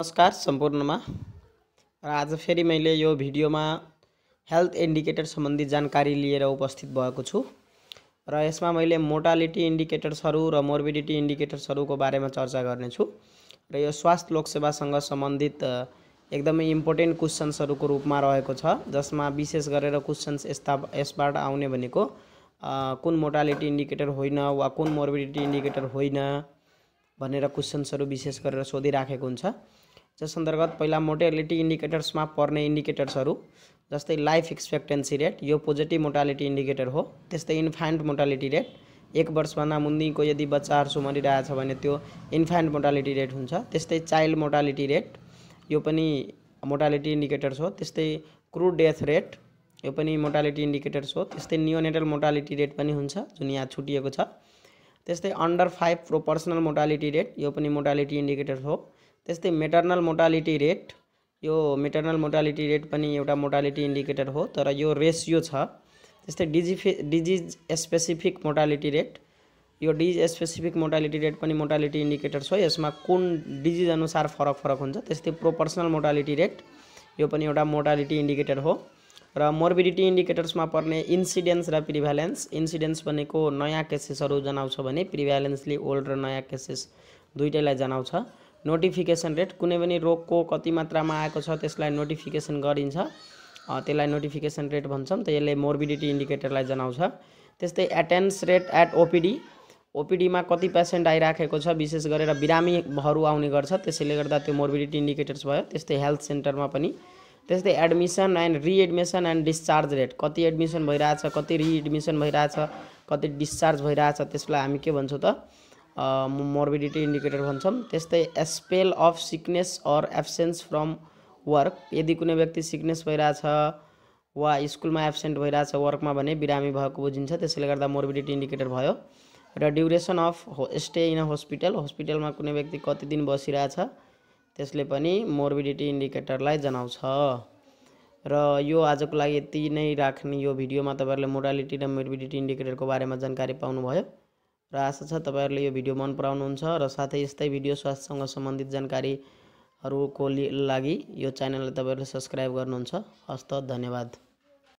नमस्कार सम्पूर्णमा र आज फेरि मैले यो भिडियोमा हेल्थ इन्डिकेटर सम्बन्धी जानकारी लिएर उपस्थित भएको छु र यसमा मैले मोर्टालिटी इन्डिकेटर्सहरू र मोर्बिडिटी इन्डिकेटर्सहरूको बारेमा चर्चा गर्नेछु र यो स्वास्थ्य लोकसेवासँग सम्बन्धित एकदमै इम्पोर्टेन्ट क्वेसन्सहरूको रूपमा रहेको छ जसमा विशेष गरेर क्वेसन्स यस्ता यसबाट आउने भनेको कुन मोर्टालिटी इन्डिकेटर होइन वा कुन मोर्बिडिटी इन्डिकेटर होइन भनेर क्वेसन्सहरू विशेष गरेर सोधिराखेको हुन्छ जस अन्तर्गत पहिला मोर्टालिटी इन्डिकेटर्समा पर्ने इन्डिकेटर्सहरू जस्तै लाइफ एक्सपेक्टेन्सी रेट यो पोजिटिभ मोर्टालिटी इन्डिकेटर हो त्यस्तै इन्फ्यान्ट मोर्टालिटी रेट एक वर्षभन्दा मुनिको यदि बच्चाहरू मरिरहेछ भने त्यो इन्फ्यान्ट मोर्टालिटी रेट हुन्छ त्यस्तै चाइल्ड मोर्टालिटी रेट यो पनि मोर्टालिटी इन्डिकेटर्स हो त्यस्तै क्रु डेथ रेट यो पनि मोर्टालिटी इन्डिकेटर्स हो त्यस्तै नियोनेटल मोर्टालिटी रेट पनि हुन्छ जुन यहाँ छुटिएको छ त्यस्तै under five proportional mortality rate यो पनि मोर्टालिटी इन्डिकेटर हो त्यस्तै मेटर्नल मोर्टालिटी रेट यो मेटर्नल मोर्टालिटी रेट पनि एउटा मोर्टालिटी इन्डिकेटर हो तर यो रेसियो छ त्यस्तै डिजिफि डिजिज स्पेसिफिक मोर्टालिटी रेट यो डिजिज स्पेसिफिक मोर्टालिटी रेट पनि मोर्टालिटी इन्डिकेटर हो यसमा कुन अनुसार फरक फरक हुन्छ त्यस्तै प्रोपर्सनल मोर्टालिटी रेट यो पनि एउटा मोर्टालिटी इन्डिकेटर हो र मोर्बिडिटी इन्डिकेटर्समा पर्ने इन्सिडेन्स र प्रिभ्यालेन्स इन्सिडेन्स भनेको नयाँ केसेसहरू जनाउँछ भने प्रिभ्यालेन्सले ओल्ड र नयाँ केसेस दुइटैलाई जनाउँछ नोटिफिकेसन रेट कुनै पनि रोगको कति मात्रामा आएको छ त्यसलाई नोटिफिकेसन गरिन्छ त्यसलाई नोटिफिकेसन रेट भन्छौँ त यसले मोर्बिडिटी इन्डिकेटरलाई जनाउँछ त्यस्तै एटेन्स रेट एट ओपिडी ओपिडीमा कति पेसेन्ट आइराखेको छ विशेष गरेर बिरामीहरू आउने गर्छ त्यसैले गर्दा त्यो मोर्बिडिटी इन्डिकेटर्स भयो त्यस्तै हेल्थ सेन्टरमा पनि त्यस्तै admission and readmission and discharge rate कति एडमिसन भइरहेछ कति रिएडमिसन भइरहेछ कति डिस्चार्ज भइरहेछ त्यसलाई हामी के भन्छौँ त मोर्बिडिटी इन्डिकेटर भन्छौँ त्यस्तै spell of sickness or absence from work यदि कुनै व्यक्ति सिकनेस भइरहेछ वा स्कुलमा एब्सेन्ट भइरहेछ वर्कमा भने बिरामी भएको बुझिन्छ त्यसले गर्दा मोर्बिडिटी इन्डिकेटर भयो र duration of stay in a hospital हस्पिटलमा कुनै व्यक्ति कति दिन बसिरहेछ त्यसले पनि मोर्बिडिटी इन्डिकेटरलाई जनाउँछ र यो आजको लागि यति नै राख्ने यो भिडियोमा तपाईँहरूले मोडालिटी र मोर्बिडिटी इन्डिकेटरको बारेमा जानकारी पाउनुभयो र आशा छ तपाईँहरूले यो भिडियो मन पराउनुहुन्छ र साथै यस्तै भिडियो स्वास्थ्यसँग सम्बन्धित जानकारीहरूको लागि यो च्यानललाई तपाईँहरूले सब्सक्राइब गर्नुहुन्छ हस्त धन्यवाद